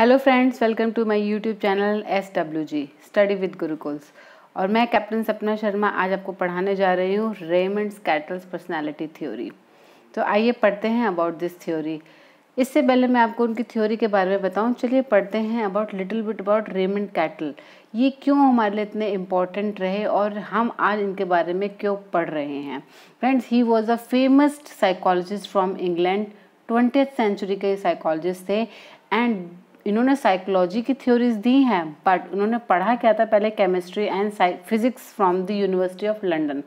hello friends welcome to my YouTube channel S W G study with Gurukuls और मैं captain सपना शर्मा आज आपको पढ़ाने जा रही हूँ रेमंड स्कैटल्स पर्सनालिटी थ्योरी तो आइए पढ़ते हैं अबाउट दिस थ्योरी इससे पहले मैं आपको उनकी थ्योरी के बारे में बताऊँ चलिए पढ़ते हैं about little bit about Raymond Cattell ये क्यों हमारे लिए इतने इम्पॉर्टेंट रहे और हम आज इनके बारे में क्यों पढ़ रहे हैं friends he was a famous psychologist from England twenty century के साइकोलॉजिस्ट थे एंड इन्होंने साइकोलॉजी की थ्योरीज दी हैं बट उन्होंने पढ़ा क्या था पहले chemistry and physics from the University of London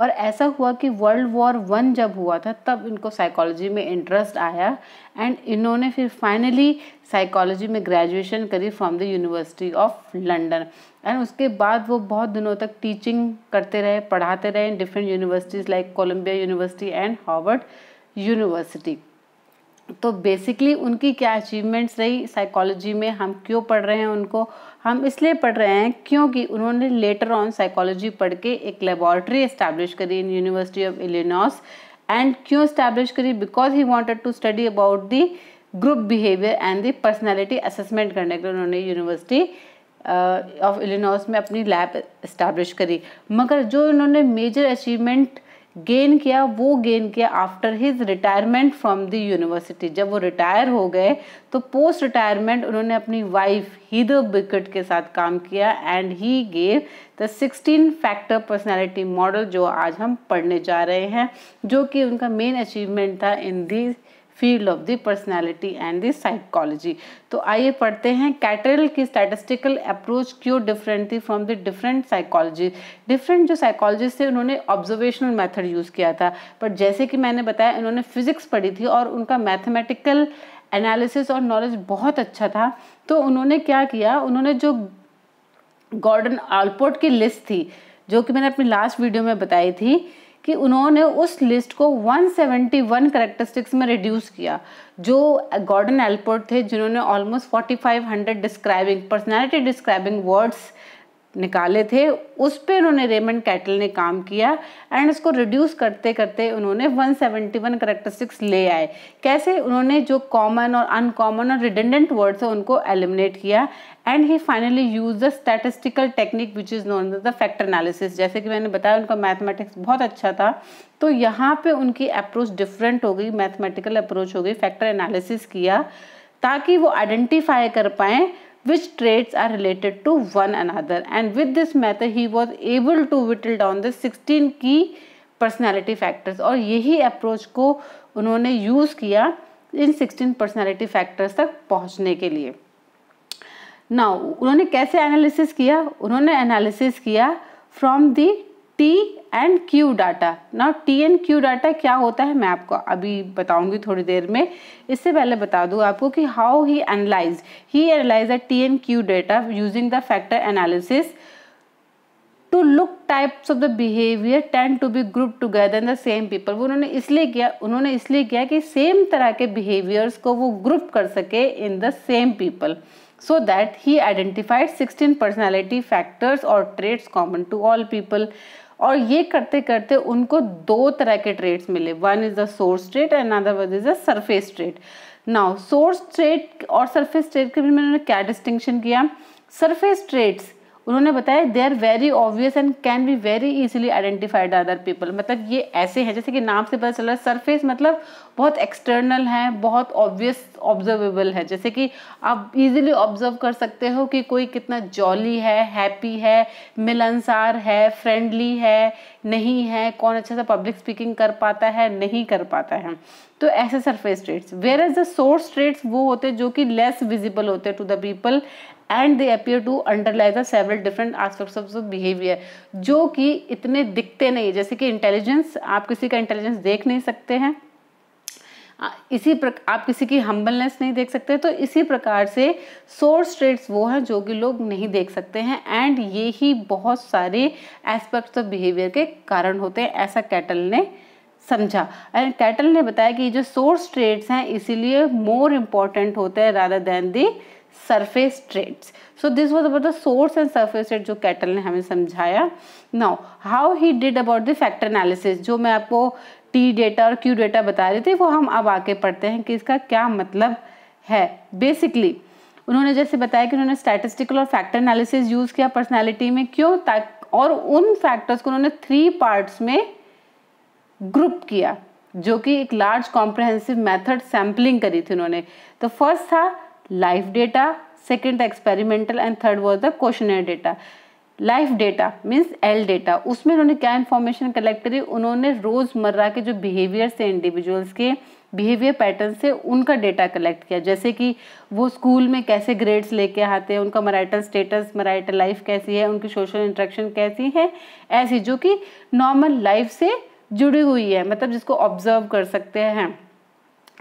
और ऐसा हुआ कि वर्ल्ड वॉर वन जब हुआ था तब इनको साइकोलॉजी में इंटरेस्ट आया एंड इन्होंने फिर फाइनली साइकोलॉजी में ग्रेजुएशन करी from the University of London and उसके बाद वो बहुत दिनों तक टीचिंग करते रहे पढ़ाते रहे in different universities like Columbia University and Harvard University तो बेसिकली उनकी क्या अचीवमेंट्स रही साइकोलॉजी में हम क्यों पढ़ रहे हैं उनको हम इसलिए पढ़ रहे हैं क्योंकि उन्होंने लेटर ऑन साइकोलॉजी पढ़ के एक लेबॉरटरी इस्टेब्लिश करी in University of Illinois and क्यों इस्टेब्लिश करी because he wanted to study about the group behaviour and the personality assessment करने के लिए उन्होंने यूनिवर्सिटी ऑफ इलिनॉस में अपनी लैब इस्टेब्लिश करी मगर जो उन्होंने मेजर अचीवमेंट गेन किया वो गेन किया after his retirement from the university जब वो रिटायर हो गए तो पोस्ट रिटायरमेंट उन्होंने अपनी वाइफ हिद बिकट के साथ काम किया and he gave the sixteen factor personality model जो आज हम पढ़ने जा रहे हैं जो कि उनका मेन अचीवमेंट था in the field of the personality and the psychology तो आइए पढ़ते हैं कैटरल की स्टैटिस्टिकल अप्रोच क्यों डिफरेंट थी from the different psychology different जो साइकोलॉजिस्ट थे उन्होंने ऑब्जर्वेशनल मेथड यूज़ किया था बट जैसे कि मैंने बताया इन्होंने फिजिक्स पढ़ी थी और उनका मैथमेटिकल एनालिसिस और नॉलेज बहुत अच्छा था तो उन्होंने क्या किया उन्होंने जो गॉर्डन आलपोर्ट की लिस्ट थी जो कि मैंने अपनी लास्ट वीडियो में बताई थी कि उन्होंने उस लिस्ट को 171 करेक्टरिस्टिक्स में रिड्यूस किया जो गॉर्डन एल्पोर्ट थे जिन्होंने almost 4500 describing personality describing words निकाले थे उस पर उन्होंने रेमंड कैटल ने काम किया एंड इसको रिड्यूस करते करते उन्होंने 171 करेक्टरिस्टिक्स ले आए कैसे उन्होंने जो कॉमन और अनकॉमन और रिडेंडेंट वर्ड्स हैं उनको एलिमिनेट किया and he finally use the statistical technique which is known the factor analysis जैसे कि मैंने बताया उनका मैथमेटिक्स बहुत अच्छा था तो यहाँ पे उनकी अप्रोच डिफरेंट हो गई मैथमेटिकल अप्रोच हो गई फैक्टर एनालिसिस किया ताकि वो आइडेंटिफाई कर पाएँ which traits are related to one another and with this method he was able to whittle down the 16 key personality factors और यही अप्रोच को उन्होंने यूज़ किया इन 16 पर्सनालिटी फैक्टर्स तक पहुंचने के लिए ना उन्होंने कैसे एनालिसिस किया उन्होंने एनालिसिस किया from the T and Q data ना टी एंड क्यू डाटा क्या होता है मैं आपको अभी बताऊंगी थोड़ी देर में इससे पहले बता दूँ आपको कि how he analyse he analyse the T and Q data using the factor analysis to look types of the behaviour tend to be group together in the same people वो उन्होंने इसलिए किया उन्होंने इसलिए किया कि सेम तरह के बिहेवियर्स को वो ग्रुप कर सके in the same people so that he identified 16 personality factors or traits common to all people और ये करते करते उनको दो तरह के ट्रेड्स मिले one is the source trait and other is the surface trait now source trait और सरफेस ट्रेड के भी मैंने क्या डिस्टिंक्शन किया सरफेस ट्रेड्स उन्होंने बताया they are very obvious and can be very easily identified other people मतलब ये ऐसे हैं जैसे कि नाम से पता चल रहा है सरफेस मतलब बहुत एक्सटर्नल है बहुत ऑब्वियस ऑब्जर्वेबल है जैसे कि आप इजीली ऑब्जर्व कर सकते हो कि कोई कितना जॉली है हैप्पी है मिलनसार है फ्रेंडली है नहीं है कौन अच्छा सा पब्लिक स्पीकिंग कर पाता है नहीं कर पाता है तो ऐसे surface traits whereas the source traits वो होते हैं जो कि लेस विजिबल होते हैं to the people and they appear to underlies several different aspects of behaviour जो कि इतने दिखते नहीं जैसे कि इंटेलिजेंस आप किसी का इंटेलिजेंस देख नहीं सकते हैं इसी प्रकार आप किसी की हम्बलनेस नहीं देख सकते तो इसी प्रकार से सोर्स ट्रेड्स वो हैं जो कि लोग नहीं देख सकते हैं एंड ये ही बहुत सारे एस्पेक्ट्स ऑफ बिहेवियर के कारण होते हैं ऐसा कैटल ने समझा एंड कैटल ने बताया कि जो सोर्स ट्रेड्स हैं इसीलिए मोर इम्पॉर्टेंट होते हैं rather than the surface traits so this was about the source and surface trait जो कैटल ने हमें समझाया now how he did about the factor analysis जो मैं आपको टी डेटा और क्यू डेटा बता रही थी वो हम अब आके पढ़ते हैं कि इसका क्या मतलब है बेसिकली उन्होंने जैसे बताया कि उन्होंने स्टैटिस्टिकल और फैक्टर एनालिसिस यूज़ किया पर्सनैलिटी में क्यों और उन फैक्टर्स को उन्होंने थ्री पार्ट्स में ग्रुप किया जो कि एक लार्ज कॉम्प्रहेंसिव मेथड सैम्पलिंग करी थी उन्होंने तो फर्स्ट था लाइफ डेटा सेकेंड था experimental and third was the questionnaire data life data means L data उसमें उन्होंने क्या इन्फॉर्मेशन कलेक्ट करी उन्होंने रोज़मर्रा के जो बिहेवियर से इंडिविजुअल्स के बिहेवियर पैटर्न से उनका डेटा कलेक्ट किया जैसे कि वो स्कूल में कैसे ग्रेड्स लेके आते हैं उनका मराइटल स्टेटस मराइटल लाइफ कैसी है उनकी सोशल इंट्रैक्शन कैसी है ऐसी जो कि नॉर्मल लाइफ से जुड़ी हुई है मतलब जिसको ऑब्जर्व कर सकते हैं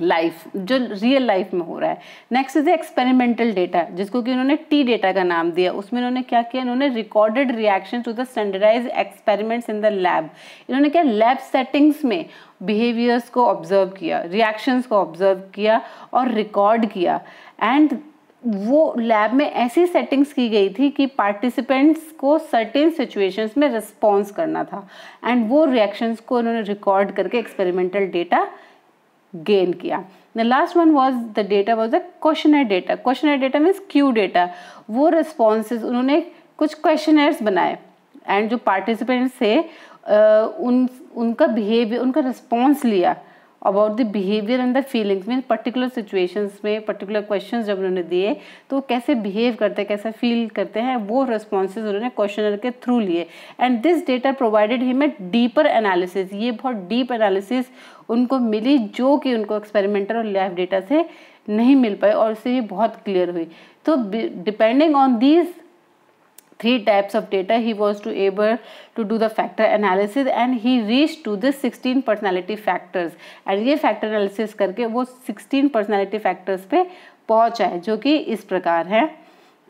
लाइफ जो रियल लाइफ में हो रहा है नेक्स्ट इज एक्सपेरिमेंटल डेटा जिसको कि उन्होंने टी डेटा का नाम दिया उसमें इन्होंने क्या किया इन्होंने recorded reaction to the standardise experiments in the lab इन्होंने क्या लैब सेटिंग्स में बिहेवियर्स को ऑब्जर्व किया रिएक्शंस को ऑब्जर्व किया और रिकॉर्ड किया एंड वो लैब में ऐसी सेटिंग्स की गई थी कि पार्टिसिपेंट्स को सर्टेन सिचुएशंस में रिस्पॉन्स करना था एंड वो रिएक्शंस को उन्होंने रिकॉर्ड करके एक्सपेरिमेंटल डेटा गेन किया the last one was the data was a question data question data means Q data वो रिस्पॉन्सेज उन्होंने कुछ क्वेश्चन बनाए एंड जो पार्टिसिपेंट्स थे उन उनका बिहेवियर उनका रिस्पॉन्स लिया about the behaviour and the feelings mean particular situations में पर्टिकुलर क्वेश्चन जब उन्होंने दिए तो कैसे बिहेव करते हैं कैसे फील करते हैं वो रिस्पॉन्सेज उन्होंने क्वेश्चनर के थ्रू लिए and this data provided him a deeper analysis ये बहुत डीप एनालिसिस उनको मिली जो कि उनको एक्सपेरिमेंटल और लाइव डेटा से नहीं मिल पाए और उससे ये बहुत क्लियर हुई तो depending on these three types of data he was to able to do the factor analysis and he reached to this 16 personality factors and ये factor analysis करके वो 16 personality factors पे पहुँचा है जो कि इस प्रकार है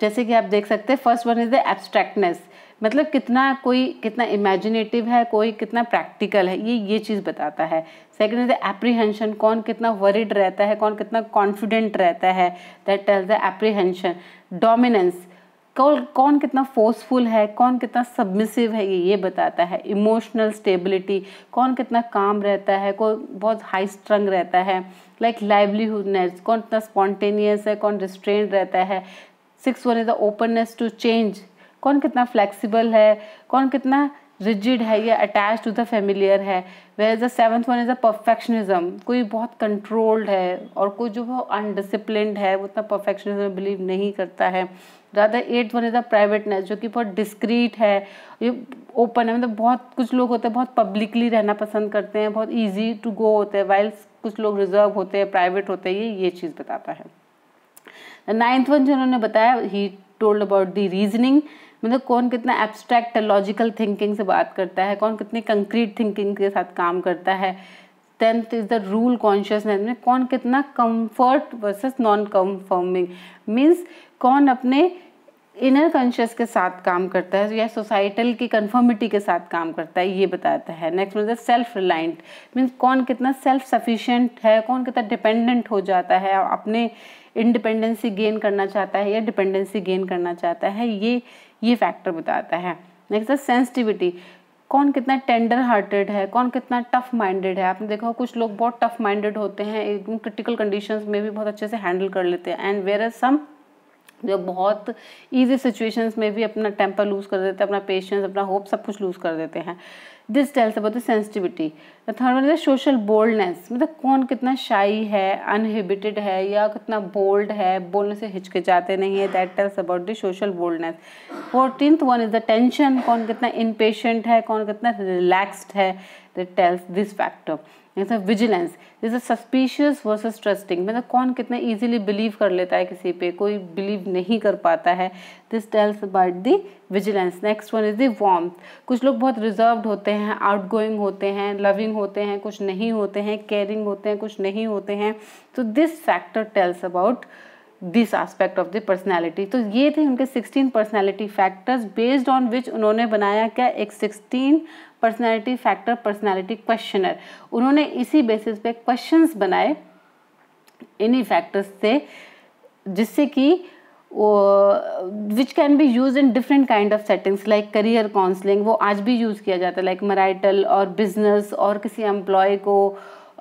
जैसे कि आप देख सकते हैं first one is the abstractness मतलब कितना कोई कितना इमेजिनेटिव है कोई कितना प्रैक्टिकल है ये ये चीज़ बताता है सेकेंड इज द एप्रीहेंशन कौन कितना वरिड रहता है कौन कितना कॉन्फिडेंट रहता है that tells the apprehension dominance कौन कौन कितना फोर्सफुल है कौन कितना सबमिसिव है ये ये बताता है इमोशनल स्टेबिलिटी कौन कितना काम रहता है कौन बहुत हाई स्ट्रंग रहता है लाइक लाइवलीहुडनेस कौन कितना स्पॉन्टेनियस है कौन रिस्ट्रेंड रहता है six one is the openness to change कौन कितना फ्लेक्सिबल है कौन कितना रिजिड है या अटैच टू द फेमिलियर है वे is the seventh one is a perfectionism कोई बहुत कंट्रोल्ड है और कोई जो वो अनडिसिप्लिन है वो उतना परफेक्शनिज्म बिलीव नहीं करता है ज़्यादा eight one is a privateness जो कि बहुत डिस्क्रीट है ये ओपन है मतलब बहुत कुछ लोग होते हैं बहुत पब्लिकली रहना पसंद करते हैं बहुत ईजी टू गो होते हैं वाइल्स कुछ लोग रिजर्व होते हैं प्राइवेट होते हैं ये ये चीज़ बताता है नाइन्थ वन जो उन्होंने बताया he told about the reasoning मतलब कौन कितना एब्स्ट्रैक्ट लॉजिकल थिंकिंग से बात करता है कौन कितनी कंक्रीट थिंकिंग के साथ काम करता है tenth is the rule consciousness में कौन कितना कंफर्ट वर्सेस नॉन कंफर्मिंग मीन्स कौन अपने इनर कॉन्शियस के साथ काम करता है या सोसाइटल की कन्फर्मिटी के साथ काम करता है ये बताता है नेक्स्ट मतलब सेल्फ रिलाइंट मीन्स कौन कितना सेल्फ सफिशेंट है कौन कितना डिपेंडेंट हो जाता है अपने इंडिपेंडेंसी गेन करना चाहता है या डिपेंडेंसी गेन करना चाहता है ये ये फैक्टर बताता है नेक्स्ट है सेंसिटिविटी कौन कितना टेंडर हार्टेड है कौन कितना टफ माइंडेड है आपने देखा कुछ लोग बहुत टफ माइंडेड होते हैं एकदम क्रिटिकल कंडीशंस में भी बहुत अच्छे से हैंडल कर लेते हैं एंड वेयर आर सम जो बहुत ईजी सिचुएशंस में भी अपना टेम्पर लूज़ कर देते हैं अपना पेशेंस अपना होप सब कुछ लूज़ कर देते हैं this tells about the sensitivity third one is social boldness मतलब कौन कितना शाई है अनहिबिटेड है या कितना बोल्ड है बोलने से हिचकिचाते नहीं है that tells about the social boldness fourteen one is the tension कौन कितना इनपेशेंट है कौन कितना रिलैक्सड है दैट टेल्स दिस फैक्टर जैसे विजिलेंस जैसे सस्पिशियस वर्सेस ट्रस्टिंग मतलब कौन कितना इजीली बिलीव कर लेता है किसी पे कोई बिलीव नहीं कर पाता है this tells about the vigilance next one is the warm कुछ लोग बहुत रिजर्व होते हैं गोइंग होते हैं लविंग होते हैं कुछ नहीं होते हैं केयरिंग होते हैं कुछ नहीं होते हैं तो this factor tells about this aspect of the personality तो ये थे उनके sixteen personality factors based on which उन्होंने बनाया क्या एक sixteen personality factor personality questionnaire उन्होंने इसी बेसिस पे क्वेश्चंस बनाए इन्हीं फैक्टर्स से जिससे कि वो which can be use in different kind of settings like career counselling वो आज भी यूज़ किया जाता है लाइक मराइटल और बिजनेस और किसी एम्प्लॉय को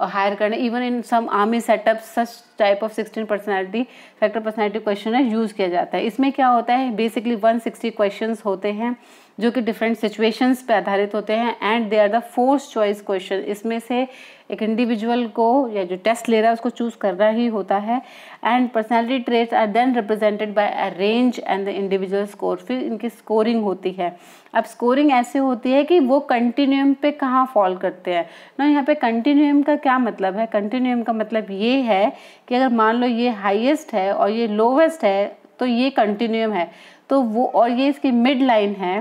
हायर uh, करने even in some army setup such type of sixteen personality factor personality question use किया जाता है इसमें क्या होता है बेसिकली वन सिक्सटी क्वेश्चन होते हैं जो कि डिफरेंट सिचुएशंस पे आधारित होते हैं and they are the force choice question इसमें से एक इंडिविजुअल को या जो टेस्ट ले रहा है उसको चूज करना ही होता है and personality traits are then represented by a range and the individual score फिर इनकी स्कोरिंग होती है अब स्कोरिंग ऐसे होती है कि वो कंटिन्यूम पे कहाँ फॉल करते हैं ना यहाँ पे कंटिन्यूम का क्या मतलब है कंटिन्यूम का मतलब ये है कि अगर मान लो ये हाइएस्ट है और ये लोवेस्ट है तो ये कंटिन्यूम है तो वो और ये इसकी मिड लाइन है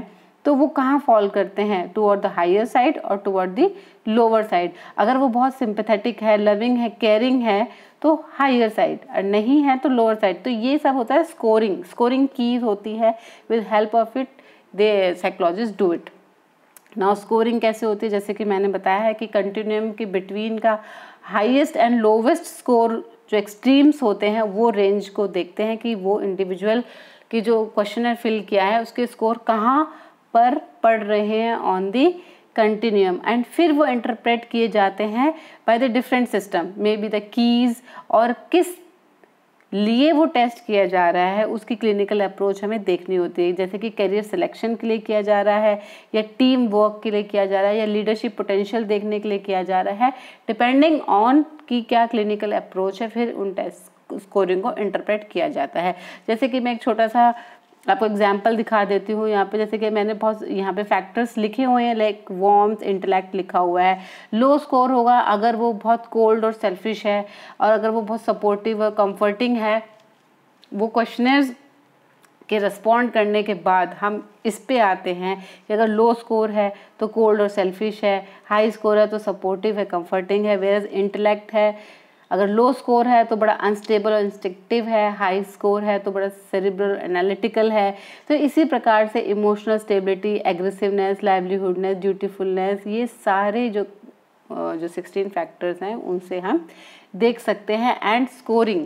तो वो कहाँ फॉल करते हैं टूअर्ड द हायर साइड और टूअर्ड द लोअर साइड अगर वो बहुत सिंपथेटिक है लविंग है केयरिंग है तो हायर साइड और नहीं है तो लोअर साइड तो ये सब होता है स्कोरिंग स्कोरिंग कीज होती है with help of it they psychologist do it now scoring कैसे होती है जैसे कि मैंने बताया है कि कंटिन्यूम के बिटवीन का हाइएस्ट एंड लोवेस्ट स्कोर जो एक्सट्रीम्स होते हैं वो रेंज को देखते हैं कि वो इंडिविजुअल की जो क्वेश्चनर फिल किया है उसके स्कोर कहाँ पर पढ़ रहे हैं ऑन दी कंटिन्यूम एंड फिर वो इंटरप्रेट किए जाते हैं by the different system may be the keys और किस लिए वो टेस्ट किया जा रहा है उसकी क्लिनिकल अप्रोच हमें देखनी होती है जैसे कि करियर सिलेक्शन के लिए किया जा रहा है या टीम वर्क के लिए किया जा रहा है या लीडरशिप पोटेंशियल देखने के लिए किया जा रहा है डिपेंडिंग ऑन कि क्या क्लिनिकल अप्रोच है फिर उन टेस्ट स्कोरिंग को इंटरप्रेट किया जाता है जैसे कि मैं एक छोटा सा आपको एग्जाम्पल दिखा देती हूँ यहाँ पे जैसे कि मैंने बहुत यहाँ पे फैक्टर्स लिखे हुए हैं लाइक वॉर्म्स इंटेलेक्ट लिखा हुआ है लो स्कोर होगा अगर वो बहुत कोल्ड और सेल्फिश है और अगर वो बहुत सपोर्टिव और कंफर्टिंग है वो क्वेश्चनर्स के रिस्पॉन्ड करने के बाद हम इस पे आते हैं कि अगर लो स्कोर है तो कोल्ड और सेल्फिश है हाई स्कोर है तो सपोर्टिव है कंफर्टिंग है वेयर इंटेलेक्ट है अगर लो स्कोर है तो बड़ा अनस्टेबल और इंस्टिक्टिव है हाई स्कोर है तो बड़ा सेरिब्रल एनालिटिकल है तो इसी प्रकार से emotional stability aggressiveness livelihoodness dutifulness ये सारे जो जो सिक्सटीन फैक्टर्स हैं उनसे हम देख सकते हैं एंड स्कोरिंग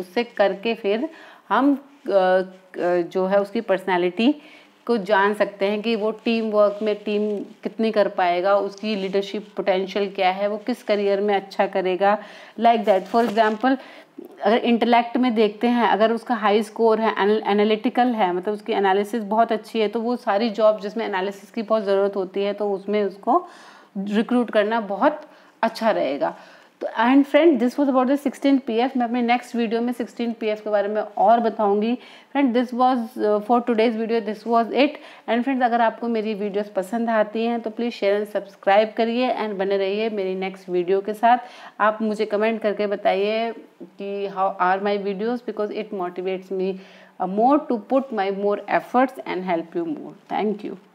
उससे करके फिर हम जो है उसकी पर्सनैलिटी को जान सकते हैं कि वो टीम वर्क में टीम कितनी कर पाएगा उसकी लीडरशिप पोटेंशियल क्या है वो किस करियर में अच्छा करेगा लाइक दैट फॉर एग्जांपल अगर इंटेलेक्ट में देखते हैं अगर उसका हाई स्कोर है एनालिटिकल है मतलब उसकी एनालिसिस बहुत अच्छी है तो वो सारी जॉब जिसमें एनालिसिस की बहुत ज़रूरत होती है तो उसमें उसको रिक्रूट करना बहुत अच्छा रहेगा तो and friend this was about the sixteen P F मैं अपने नेक्स्ट वीडियो में सिक्सटीन पी एफ के बारे में और बताऊंगी friend this was for today's video this was it and friends अगर आपको मेरी वीडियोस पसंद आती हैं तो प्लीज़ शेयर एंड सब्सक्राइब करिए एंड बने रहिए मेरी नेक्स्ट वीडियो के साथ आप मुझे कमेंट करके बताइए कि how are my videos because it motivates me more to put my more efforts and help you more thank you